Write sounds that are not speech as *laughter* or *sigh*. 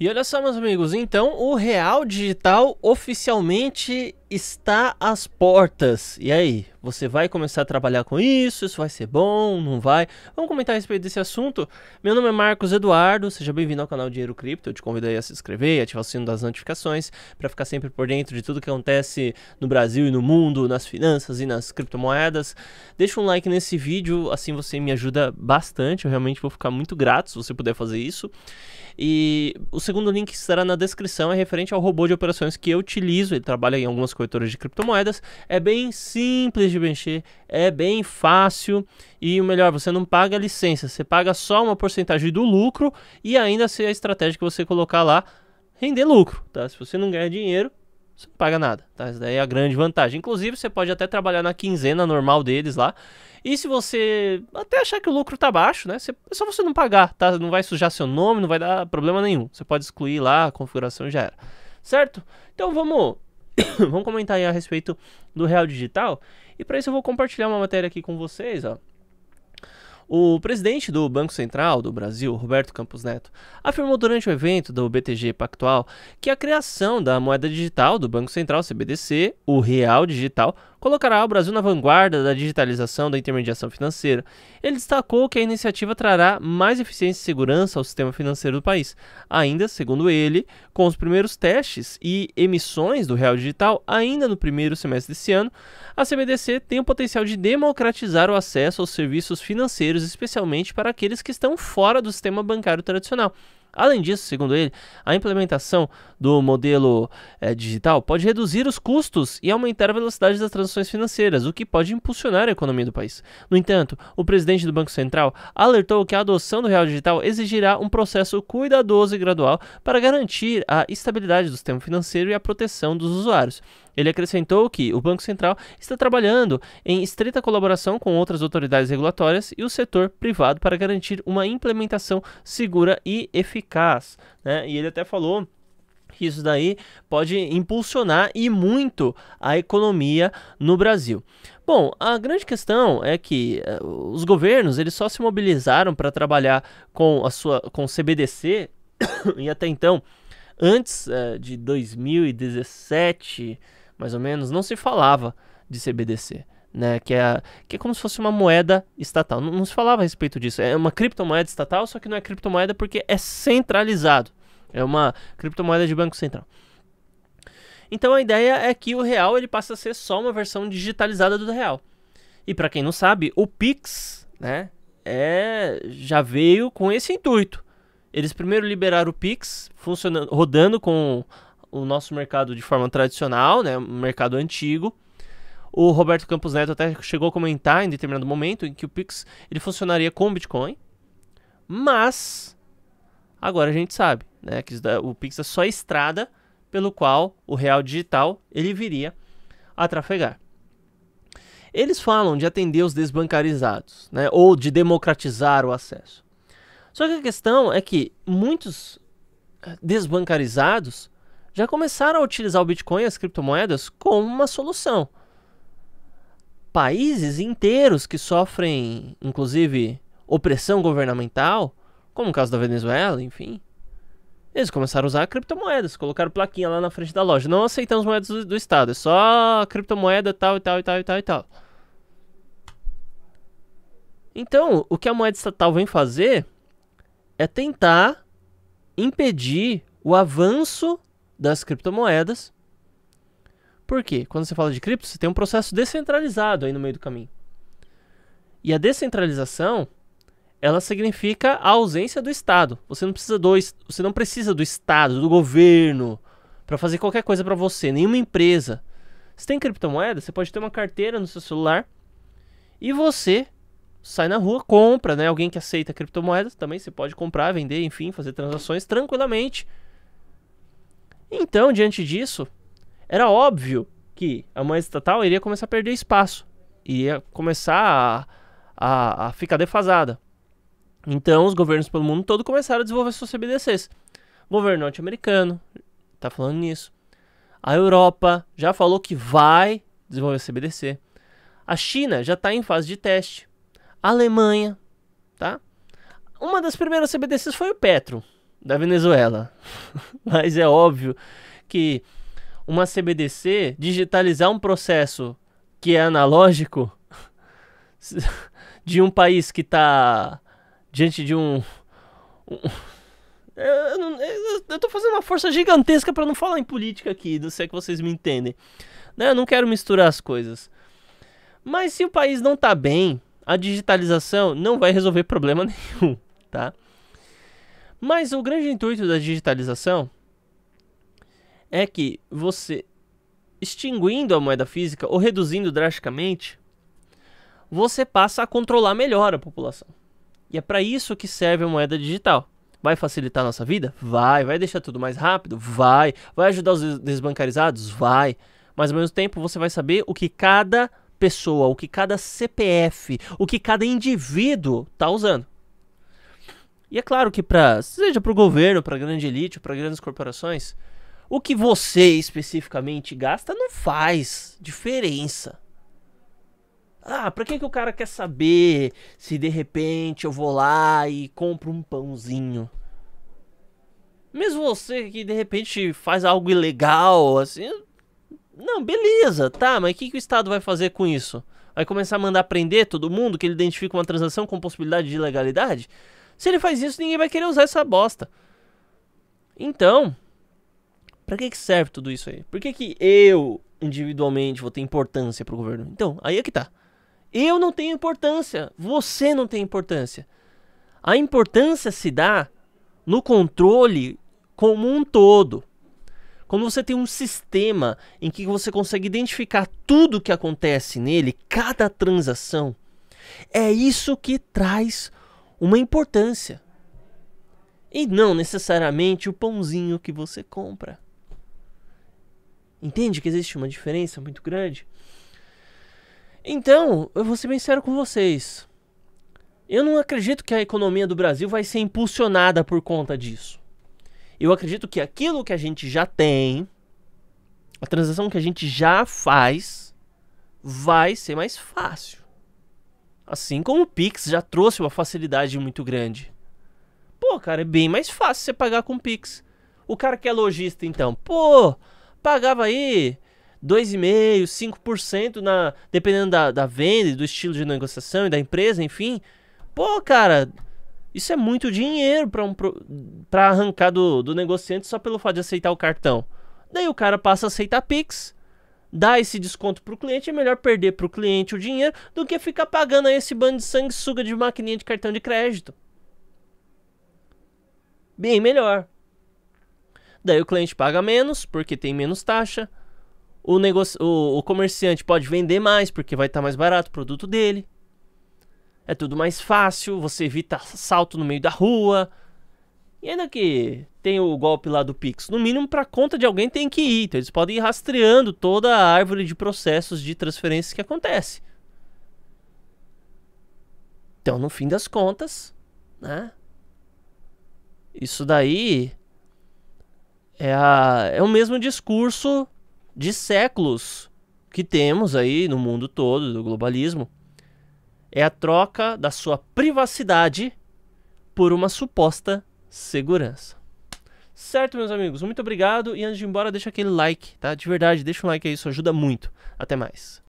E olha só, meus amigos, então o Real Digital oficialmente está às portas. E aí, você vai começar a trabalhar com isso? Isso vai ser bom? Não vai? Vamos comentar a respeito desse assunto. Meu nome é Marcos Eduardo, seja bem-vindo ao canal Dinheiro Cripto. Eu te convido aí a se inscrever e ativar o sino das notificações para ficar sempre por dentro de tudo que acontece no Brasil e no mundo, nas finanças e nas criptomoedas. Deixa um like nesse vídeo, assim você me ajuda bastante. Eu realmente vou ficar muito grato se você puder fazer isso. E o segundo link estará na descrição, é referente ao robô de operações que eu utilizo. Ele trabalha em algumas corretoras de criptomoedas. É bem simples de mexer, é bem fácil e o melhor, você não paga licença, você paga só uma porcentagem do lucro e ainda se assim a estratégia que você colocar lá render lucro, tá? Se você não ganha dinheiro, você não paga nada, tá? Essa daí é a grande vantagem. Inclusive, você pode até trabalhar na quinzena normal deles lá. E se você até achar que o lucro tá baixo, né? Você, é só você não pagar, tá? Não vai sujar seu nome, não vai dar problema nenhum. Você pode excluir lá a configuração já era. Certo? Então vamos *coughs* vamos comentar aí a respeito do Real Digital. E para isso eu vou compartilhar uma matéria aqui com vocês, ó. O presidente do Banco Central do Brasil, Roberto Campos Neto, afirmou durante o evento do BTG Pactual que a criação da moeda digital do Banco Central CBDC, o Real Digital, colocará o Brasil na vanguarda da digitalização da intermediação financeira. Ele destacou que a iniciativa trará mais eficiência e segurança ao sistema financeiro do país. Ainda, segundo ele, com os primeiros testes e emissões do Real Digital ainda no primeiro semestre desse ano, a CBDC tem o potencial de democratizar o acesso aos serviços financeiros, especialmente para aqueles que estão fora do sistema bancário tradicional Além disso, segundo ele, a implementação do modelo é, digital pode reduzir os custos e aumentar a velocidade das transações financeiras, o que pode impulsionar a economia do país. No entanto, o presidente do Banco Central alertou que a adoção do real digital exigirá um processo cuidadoso e gradual para garantir a estabilidade do sistema financeiro e a proteção dos usuários. Ele acrescentou que o Banco Central está trabalhando em estreita colaboração com outras autoridades regulatórias e o setor privado para garantir uma implementação segura e eficaz. Né? E ele até falou que isso daí pode impulsionar e muito a economia no Brasil. Bom, a grande questão é que eh, os governos eles só se mobilizaram para trabalhar com a sua com CBDC *coughs* e até então antes eh, de 2017 mais ou menos, não se falava de CBDC. Né, que, é, que é como se fosse uma moeda estatal. Não, não, se falava a respeito disso. É uma criptomoeda estatal, só que não é criptomoeda porque é centralizado. É uma criptomoeda de banco central. Então a ideia é que o real ele passa a ser só uma versão digitalizada do real. E para quem não sabe, o Pix, né, é já veio com esse intuito. Eles primeiro liberaram o Pix, funcionando, rodando com o nosso mercado de forma tradicional, né, um mercado antigo. O Roberto Campos Neto até chegou a comentar em determinado momento em que o Pix ele funcionaria com Bitcoin, mas agora a gente sabe, né, que o Pix é só a estrada pelo qual o real digital ele viria a trafegar. Eles falam de atender os desbancarizados, né, ou de democratizar o acesso. Só que a questão é que muitos eh, desbancarizados já começaram a utilizar o Bitcoin e as criptomoedas como uma solução. Países inteiros que sofrem, inclusive, opressão governamental, como o caso da Venezuela, enfim, eles começaram a usar criptomoedas, colocaram plaquinha lá na frente da loja. Não aceitamos moedas do, do Estado, é só criptomoeda tal e tal e tal e tal e tal. Então, o que a moeda estatal vem fazer é tentar impedir o avanço das criptomoedas. Por quê? Quando você fala de cripto, você tem um processo descentralizado aí no meio do caminho. E a descentralização, ela significa a ausência do Estado. Você não precisa do, você não precisa do Estado, do governo, para fazer qualquer coisa para você, nenhuma empresa. Você tem criptomoeda, você pode ter uma carteira no seu celular e você sai na rua, compra, né? Alguém que aceita criptomoedas também, você pode comprar, vender, enfim, fazer transações tranquilamente então, diante disso, era óbvio que a moeda estatal iria começar a perder espaço, iria começar a, a, a ficar defasada. Então, os governos pelo mundo todo começaram a desenvolver suas CBDCs. O governo norte-americano está falando nisso. A Europa já falou que vai desenvolver CBDC. A China já está em fase de teste. A Alemanha, tá? Uma das primeiras CBDCs foi o Petro, da Venezuela. *laughs* Mas é óbvio que uma CBDC digitalizar um processo que é analógico *laughs* de um país que está diante de um, um eu, estou eu, eu tô fazendo uma força gigantesca para não falar em política aqui, não sei que vocês me entendem. Né? Eu não quero misturar as coisas. Mas se o país não tá bem, a digitalização não vai resolver problema *laughs* nenhum, tá? Mas o grande intuito da digitalização é que você extinguindo a moeda física ou reduzindo drasticamente, você passa a controlar melhor a população. E é para isso que serve a moeda digital. Vai facilitar a nossa vida? Vai. Vai deixar tudo mais rápido? Vai. Vai ajudar os desbancarizados? Vai. Mas ao mesmo tempo você vai saber o que cada pessoa, o que cada CPF, o que cada indivíduo está usando. E é claro que para seja para o governo, para grande elite, para grandes corporações, o que você especificamente gasta não faz diferença. Ah, para que, que o cara quer saber se de repente eu vou lá e compro um pãozinho? Mesmo você que de repente faz algo ilegal, assim. Não, beleza, tá, mas o que, que o Estado vai fazer com isso? Vai começar a mandar prender todo mundo que ele identifica uma transação com possibilidade de ilegalidade? Se ele faz isso, ninguém vai querer usar essa bosta. Então, para que, que serve tudo isso aí? Por que, que eu, individualmente, vou ter importância pro governo? Então, aí é que tá. Eu não tenho importância, você não tem importância. A importância se dá no controle como um todo. Quando você tem um sistema em que você consegue identificar tudo o que acontece nele, cada transação, é isso que traz uma importância. E não necessariamente o pãozinho que você compra. Entende que existe uma diferença muito grande? Então, eu vou ser bem sério com vocês. Eu não acredito que a economia do Brasil vai ser impulsionada por conta disso. Eu acredito que aquilo que a gente já tem, a transação que a gente já faz, vai ser mais fácil. Assim como o Pix já trouxe uma facilidade muito grande. Pô, cara, é bem mais fácil você pagar com o Pix. O cara que é lojista, então, pô, pagava aí 2,5%, 5% na, dependendo da, da venda, do estilo de negociação e da empresa, enfim. Pô, cara, isso é muito dinheiro para um, pra arrancar do, do negociante só pelo fato de aceitar o cartão. Daí o cara passa a aceitar Pix dar esse desconto para o cliente, é melhor perder para o cliente o dinheiro do que ficar pagando esse bando de sangue suga de maquininha de cartão de crédito. Bem melhor. Daí o cliente paga menos, porque tem menos taxa. O, o, o comerciante pode vender mais, porque vai estar tá mais barato o produto dele. É tudo mais fácil, você evita assalto no meio da rua, ainda que tem o golpe lá do Pix, no mínimo para conta de alguém tem que ir. Então eles podem ir rastreando toda a árvore de processos de transferências que acontece. Então, no fim das contas, né? Isso daí é, a, é o mesmo discurso de séculos que temos aí no mundo todo do globalismo. É a troca da sua privacidade por uma suposta segurança. Certo, meus amigos? Muito obrigado. E antes de ir embora, deixa aquele like, tá? De verdade, deixa um like aí, isso ajuda muito. Até mais.